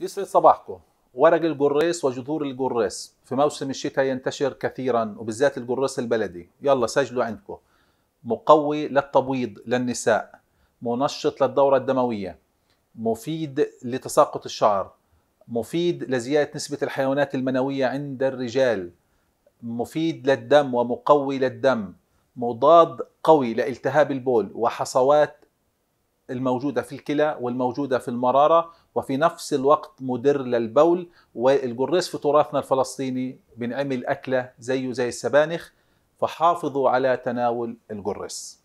يسعد صباحكم ورق القريس وجذور القريس في موسم الشتاء ينتشر كثيرا وبالذات القريس البلدي يلا سجلوا عندكم مقوي للتبويض للنساء منشط للدورة الدموية مفيد لتساقط الشعر مفيد لزيادة نسبة الحيوانات المنوية عند الرجال مفيد للدم ومقوي للدم مضاد قوي لالتهاب البول وحصوات الموجودة في الكلى والموجودة في المرارة وفي نفس الوقت مدر للبول والجريس في تراثنا الفلسطيني بنعمل أكلة زيه زي السبانخ فحافظوا على تناول الجريس